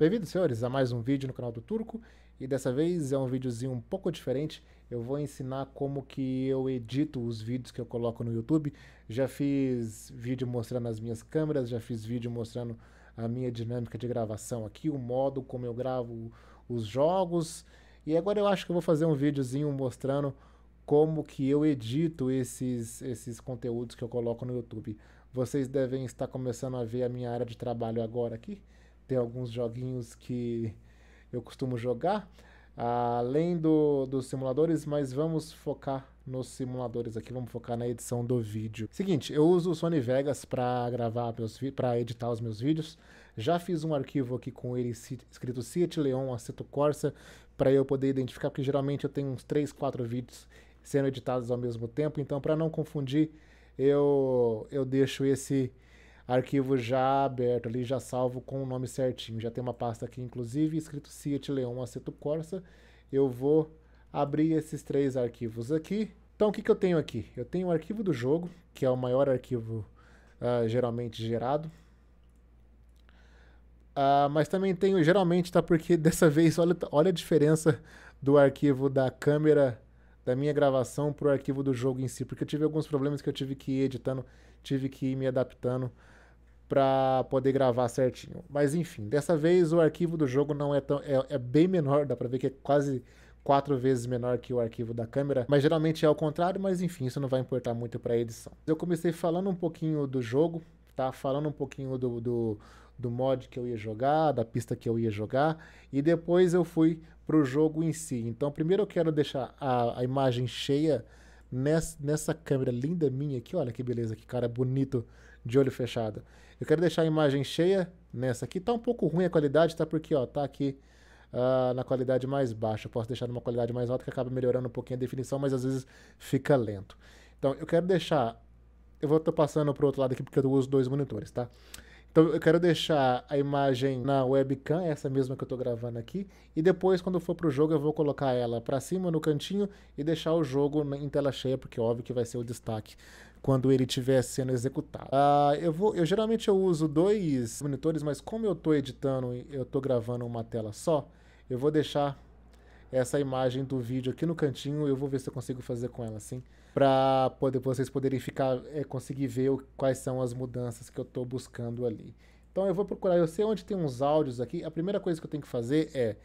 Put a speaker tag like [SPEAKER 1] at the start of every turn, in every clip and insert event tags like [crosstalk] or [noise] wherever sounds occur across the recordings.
[SPEAKER 1] Bem-vindos, senhores, a mais um vídeo no canal do Turco e dessa vez é um videozinho um pouco diferente. Eu vou ensinar como que eu edito os vídeos que eu coloco no YouTube. Já fiz vídeo mostrando as minhas câmeras, já fiz vídeo mostrando a minha dinâmica de gravação aqui, o modo como eu gravo os jogos. E agora eu acho que eu vou fazer um videozinho mostrando como que eu edito esses, esses conteúdos que eu coloco no YouTube. Vocês devem estar começando a ver a minha área de trabalho agora aqui tem alguns joguinhos que eu costumo jogar, além do, dos simuladores, mas vamos focar nos simuladores aqui, vamos focar na edição do vídeo. Seguinte, eu uso o Sony Vegas para gravar meus para editar os meus vídeos. Já fiz um arquivo aqui com ele escrito Seat Leon Aceto Corsa para eu poder identificar, porque geralmente eu tenho uns 3, 4 vídeos sendo editados ao mesmo tempo, então para não confundir, eu eu deixo esse arquivo já aberto ali, já salvo com o nome certinho. Já tem uma pasta aqui, inclusive, escrito Ciet Leon Aceto Corsa. Eu vou abrir esses três arquivos aqui. Então, o que, que eu tenho aqui? Eu tenho o arquivo do jogo, que é o maior arquivo uh, geralmente gerado. Uh, mas também tenho, geralmente, tá? Porque [laughs] dessa vez, olha, olha a diferença do arquivo da câmera da minha gravação para o arquivo do jogo em si, porque eu tive alguns problemas que eu tive que ir editando, tive que ir me adaptando para poder gravar certinho. Mas enfim, dessa vez o arquivo do jogo não é tão é, é bem menor, dá para ver que é quase quatro vezes menor que o arquivo da câmera, mas geralmente é ao contrário, mas enfim, isso não vai importar muito para edição. Eu comecei falando um pouquinho do jogo, tá? Falando um pouquinho do, do, do mod que eu ia jogar, da pista que eu ia jogar, e depois eu fui para o jogo em si. Então, primeiro eu quero deixar a, a imagem cheia nessa, nessa câmera linda minha aqui, olha que beleza, que cara bonito de olho fechado. Eu quero deixar a imagem cheia nessa aqui. Tá um pouco ruim a qualidade, tá? Porque, ó, tá aqui uh, na qualidade mais baixa. Eu posso deixar numa qualidade mais alta que acaba melhorando um pouquinho a definição, mas às vezes fica lento. Então, eu quero deixar... Eu vou estar passando para o outro lado aqui porque eu uso dois monitores, tá? Então eu quero deixar a imagem na webcam, essa mesma que eu estou gravando aqui, e depois quando for para o jogo eu vou colocar ela para cima no cantinho e deixar o jogo em tela cheia, porque óbvio que vai ser o destaque quando ele estiver sendo executado. Uh, eu, vou, eu geralmente eu uso dois monitores, mas como eu estou editando e eu estou gravando uma tela só, eu vou deixar essa imagem do vídeo aqui no cantinho, eu vou ver se eu consigo fazer com ela assim, para poder vocês poderem ficar é, conseguir ver o, quais são as mudanças que eu estou buscando ali. Então eu vou procurar, eu sei onde tem uns áudios aqui. A primeira coisa que eu tenho que fazer é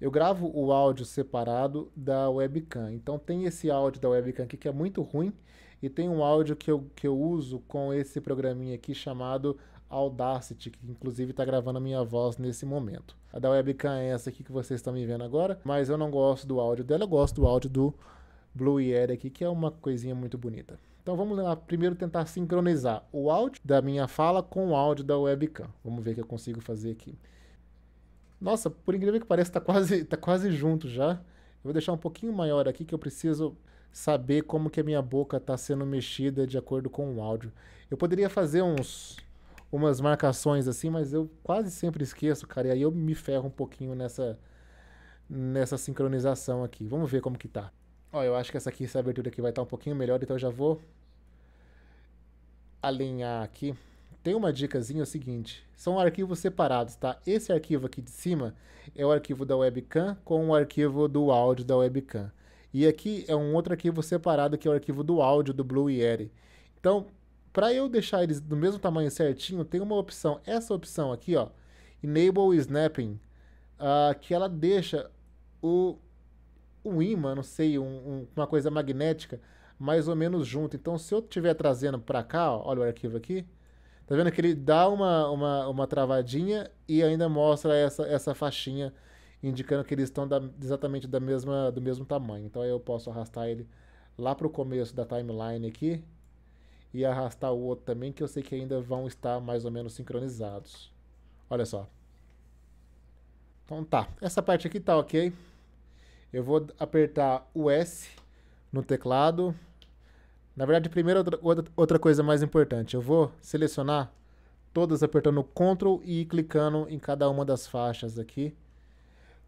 [SPEAKER 1] eu gravo o áudio separado da webcam. Então tem esse áudio da webcam aqui que é muito ruim e tem um áudio que eu, que eu uso com esse programinha aqui chamado Audacity, que inclusive está gravando a minha voz nesse momento. A da webcam é essa aqui que vocês estão me vendo agora, mas eu não gosto do áudio dela, eu gosto do áudio do Blue Yeti aqui, que é uma coisinha muito bonita. Então vamos lá, primeiro tentar sincronizar o áudio da minha fala com o áudio da webcam. Vamos ver o que eu consigo fazer aqui. Nossa, por incrível que pareça, está quase, [laughs] tá quase junto já. Eu vou deixar um pouquinho maior aqui que eu preciso saber como que a minha boca está sendo mexida de acordo com o áudio. Eu poderia fazer uns umas marcações assim, mas eu quase sempre esqueço, cara, e aí eu me ferro um pouquinho nessa nessa sincronização aqui. Vamos ver como que tá. Ó, eu acho que essa aqui, essa abertura aqui vai estar tá um pouquinho melhor, então eu já vou alinhar aqui tem uma dicasinha é o seguinte, são arquivos separados, tá? Esse arquivo aqui de cima é o arquivo da webcam com o arquivo do áudio da webcam. E aqui é um outro arquivo separado que é o arquivo do áudio do Blue Yeti. Então, para eu deixar eles do mesmo tamanho certinho, tem uma opção, essa opção aqui, ó, Enable Snapping, uh, que ela deixa o, o imã, não sei, um, um, uma coisa magnética, mais ou menos junto. Então, se eu estiver trazendo para cá, ó, olha o arquivo aqui, Tá vendo que ele dá uma, uma, uma travadinha e ainda mostra essa, essa faixinha indicando que eles estão da, exatamente da mesma, do mesmo tamanho. Então aí eu posso arrastar ele lá para o começo da timeline aqui e arrastar o outro também, que eu sei que ainda vão estar mais ou menos sincronizados. Olha só. Então tá, essa parte aqui tá ok. Eu vou apertar o S no teclado, na verdade, primeiro, outra coisa mais importante. Eu vou selecionar todas apertando Ctrl e clicando em cada uma das faixas aqui.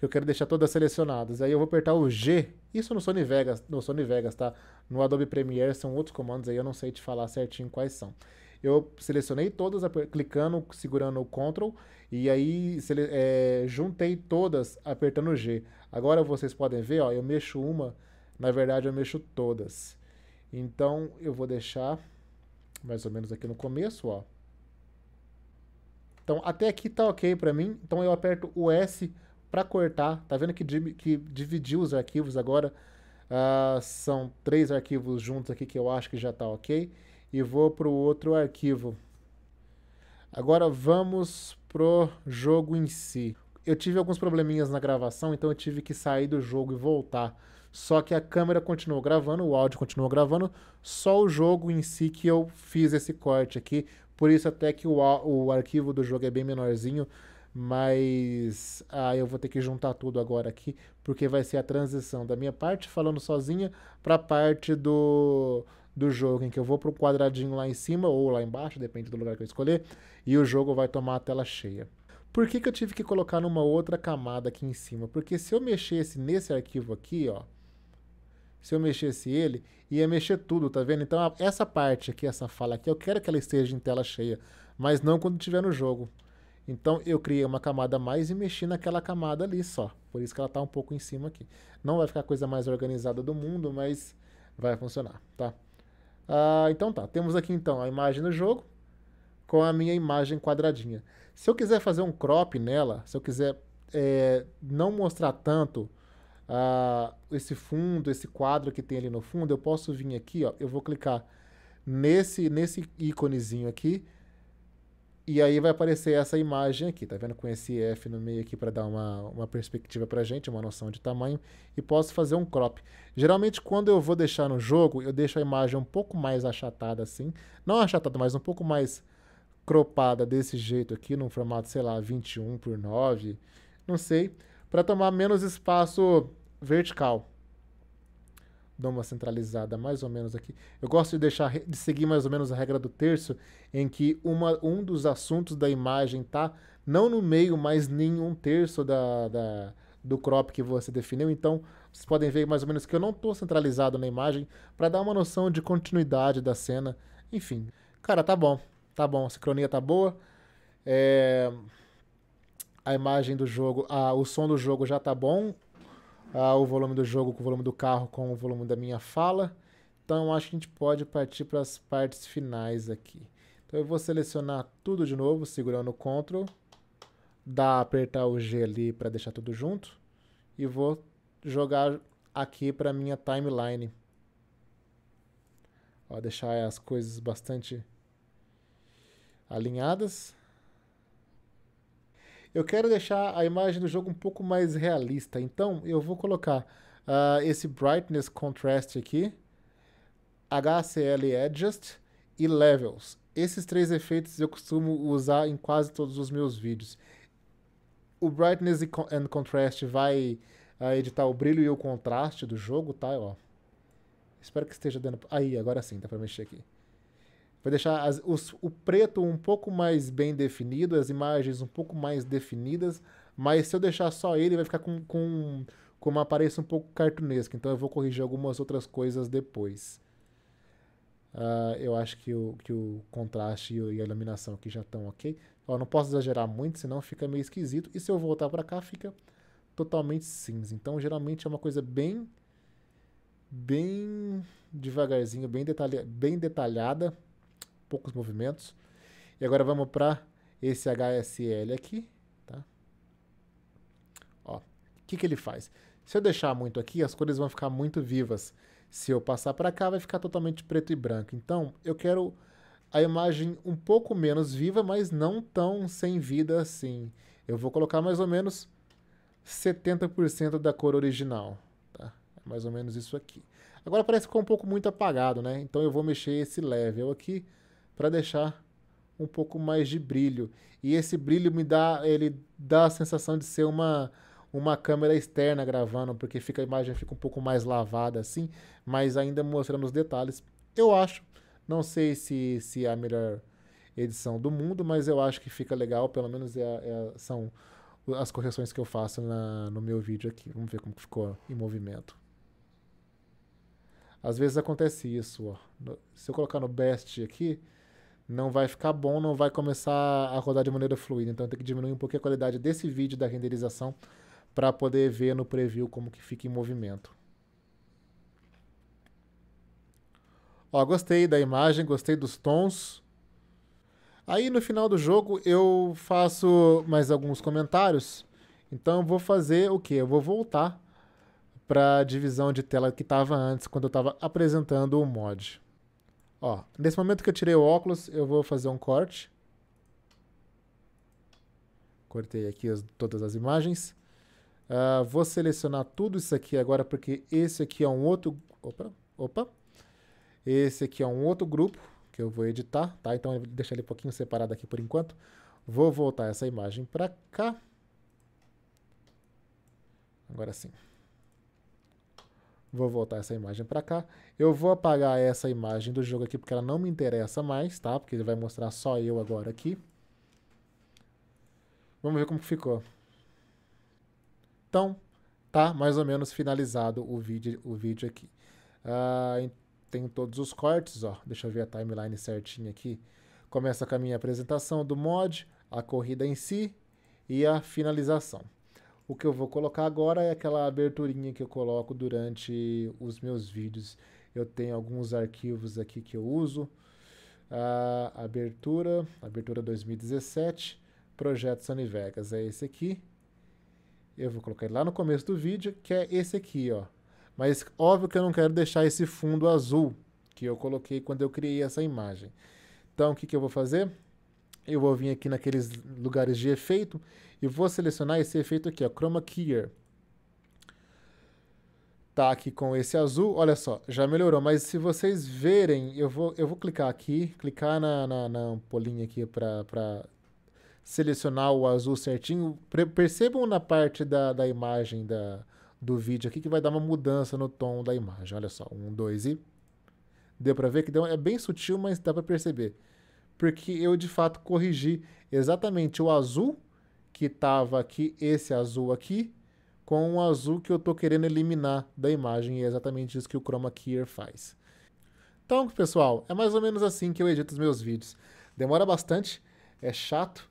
[SPEAKER 1] Eu quero deixar todas selecionadas. Aí eu vou apertar o G. Isso no Sony Vegas, no Sony Vegas, tá? No Adobe Premiere são outros comandos aí, eu não sei te falar certinho quais são. Eu selecionei todas, clicando, segurando o Ctrl, e aí é, juntei todas apertando G. Agora vocês podem ver, ó, eu mexo uma, na verdade eu mexo todas. Então eu vou deixar mais ou menos aqui no começo, ó. Então até aqui tá ok para mim. Então eu aperto o S para cortar. Tá vendo que, que dividiu os arquivos agora? Uh, são três arquivos juntos aqui que eu acho que já tá ok. E vou pro outro arquivo. Agora vamos pro jogo em si. Eu tive alguns probleminhas na gravação, então eu tive que sair do jogo e voltar. Só que a câmera continuou gravando, o áudio continuou gravando, só o jogo em si que eu fiz esse corte aqui. Por isso até que o, o arquivo do jogo é bem menorzinho, mas ah, eu vou ter que juntar tudo agora aqui, porque vai ser a transição da minha parte falando sozinha para a parte do, do jogo, em que eu vou para o quadradinho lá em cima ou lá embaixo, depende do lugar que eu escolher, e o jogo vai tomar a tela cheia. Por que, que eu tive que colocar numa outra camada aqui em cima? Porque se eu mexesse nesse arquivo aqui, ó, se eu mexesse ele, ia mexer tudo, tá vendo? Então, essa parte aqui, essa fala aqui, eu quero que ela esteja em tela cheia, mas não quando estiver no jogo. Então, eu criei uma camada a mais e mexi naquela camada ali só. Por isso que ela tá um pouco em cima aqui. Não vai ficar a coisa mais organizada do mundo, mas vai funcionar, tá? Ah, então tá, temos aqui então a imagem do jogo com a minha imagem quadradinha. Se eu quiser fazer um crop nela, se eu quiser é, não mostrar tanto uh, esse fundo, esse quadro que tem ali no fundo, eu posso vir aqui, ó, eu vou clicar nesse, nesse íconezinho aqui, e aí vai aparecer essa imagem aqui, tá vendo? Com esse F no meio aqui para dar uma, uma perspectiva pra gente, uma noção de tamanho, e posso fazer um crop. Geralmente quando eu vou deixar no jogo, eu deixo a imagem um pouco mais achatada assim, não achatada, mas um pouco mais cropada desse jeito aqui, num formato, sei lá, 21 por 9, não sei para tomar menos espaço vertical. Dou uma centralizada mais ou menos aqui. Eu gosto de deixar de seguir mais ou menos a regra do terço, em que uma, um dos assuntos da imagem tá não no meio, mas nenhum terço da, da do crop que você definiu. Então, vocês podem ver mais ou menos que eu não estou centralizado na imagem para dar uma noção de continuidade da cena. Enfim, cara, tá bom. Tá bom, a sincronia tá boa. É a imagem do jogo, a, o som do jogo já tá bom, a, o volume do jogo com o volume do carro com o volume da minha fala. Então acho que a gente pode partir para as partes finais aqui. Então eu vou selecionar tudo de novo, segurando o Ctrl, dá apertar o G ali para deixar tudo junto e vou jogar aqui para minha timeline. Ó, deixar as coisas bastante alinhadas. Eu quero deixar a imagem do jogo um pouco mais realista, então eu vou colocar uh, esse Brightness Contrast aqui, HCL Adjust e Levels. Esses três efeitos eu costumo usar em quase todos os meus vídeos. O Brightness and Contrast vai uh, editar o brilho e o contraste do jogo, tá? Ó. Espero que esteja dando... Aí, agora sim, dá pra mexer aqui. Vai deixar as, os, o preto um pouco mais bem definido, as imagens um pouco mais definidas, mas se eu deixar só ele, vai ficar com, com, com uma aparência um pouco cartunesca. Então eu vou corrigir algumas outras coisas depois. Uh, eu acho que o, que o contraste e a iluminação aqui já estão ok. Eu não posso exagerar muito, senão fica meio esquisito. E se eu voltar para cá, fica totalmente cinza. Então, geralmente é uma coisa bem, bem devagarzinho, bem, detalha, bem detalhada poucos movimentos. E agora vamos para esse HSL aqui, tá? Ó, o que, que ele faz? Se eu deixar muito aqui, as cores vão ficar muito vivas. Se eu passar para cá, vai ficar totalmente preto e branco. Então, eu quero a imagem um pouco menos viva, mas não tão sem vida assim. Eu vou colocar mais ou menos 70% da cor original. Tá? É mais ou menos isso aqui. Agora parece que ficou um pouco muito apagado, né? Então eu vou mexer esse level aqui para deixar um pouco mais de brilho. E esse brilho me dá, ele dá a sensação de ser uma uma câmera externa gravando, porque fica a imagem fica um pouco mais lavada assim, mas ainda mostrando os detalhes. Eu acho, não sei se se é a melhor edição do mundo, mas eu acho que fica legal, pelo menos é, é, são as correções que eu faço na, no meu vídeo aqui. Vamos ver como ficou em movimento. Às vezes acontece isso, ó. Se eu colocar no best aqui, não vai ficar bom, não vai começar a rodar de maneira fluida. Então tem que diminuir um pouquinho a qualidade desse vídeo da renderização para poder ver no preview como que fica em movimento. Ó, gostei da imagem, gostei dos tons. Aí no final do jogo eu faço mais alguns comentários. Então eu vou fazer o que? Eu vou voltar para a divisão de tela que estava antes, quando eu estava apresentando o mod. Ó, nesse momento que eu tirei o óculos, eu vou fazer um corte. Cortei aqui as, todas as imagens. Uh, vou selecionar tudo isso aqui agora, porque esse aqui é um outro... Opa, opa. Esse aqui é um outro grupo que eu vou editar, tá? Então eu vou deixar ele um pouquinho separado aqui por enquanto. Vou voltar essa imagem para cá. Agora sim. Vou voltar essa imagem para cá. Eu vou apagar essa imagem do jogo aqui porque ela não me interessa mais, tá? Porque ele vai mostrar só eu agora aqui. Vamos ver como ficou. Então, tá mais ou menos finalizado o vídeo, o vídeo aqui. Uh, ah, tenho todos os cortes, ó. Deixa eu ver a timeline certinha aqui. Começa com a minha apresentação do mod, a corrida em si e a finalização. O que eu vou colocar agora é aquela aberturinha que eu coloco durante os meus vídeos. Eu tenho alguns arquivos aqui que eu uso. A abertura, abertura 2017, projeto Sony Vegas é esse aqui. Eu vou colocar lá no começo do vídeo, que é esse aqui, ó. Mas óbvio que eu não quero deixar esse fundo azul que eu coloquei quando eu criei essa imagem. Então, o que, que eu vou fazer? eu vou vir aqui naqueles lugares de efeito e vou selecionar esse efeito aqui, ó, Chroma Keyer. Tá aqui com esse azul, olha só, já melhorou, mas se vocês verem, eu vou, eu vou clicar aqui, clicar na, na, na ampolinha aqui para selecionar o azul certinho. Percebam na parte da, da imagem da, do vídeo aqui que vai dar uma mudança no tom da imagem, olha só, um, dois e... Deu para ver que deu, é bem sutil, mas dá para perceber porque eu de fato corrigi exatamente o azul que estava aqui, esse azul aqui, com o azul que eu estou querendo eliminar da imagem, e é exatamente isso que o Chroma Keyer faz. Então, pessoal, é mais ou menos assim que eu edito os meus vídeos. Demora bastante, é chato,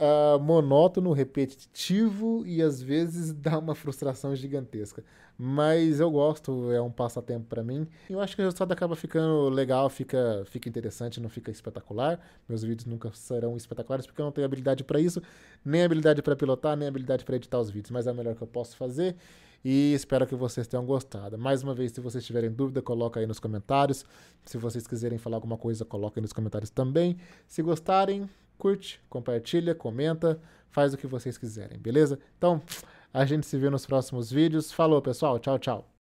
[SPEAKER 1] uh, monótono, repetitivo e às vezes dá uma frustração gigantesca. Mas eu gosto, é um passatempo para mim. Eu acho que o resultado acaba ficando legal, fica, fica interessante, não fica espetacular. Meus vídeos nunca serão espetaculares porque eu não tenho habilidade para isso, nem habilidade para pilotar, nem habilidade para editar os vídeos, mas é o melhor que eu posso fazer e espero que vocês tenham gostado. Mais uma vez, se vocês tiverem dúvida, coloca aí nos comentários. Se vocês quiserem falar alguma coisa, coloca aí nos comentários também. Se gostarem, curte, compartilha, comenta, faz o que vocês quiserem, beleza? Então, a gente se vê nos próximos vídeos. Falou, pessoal. Tchau, tchau.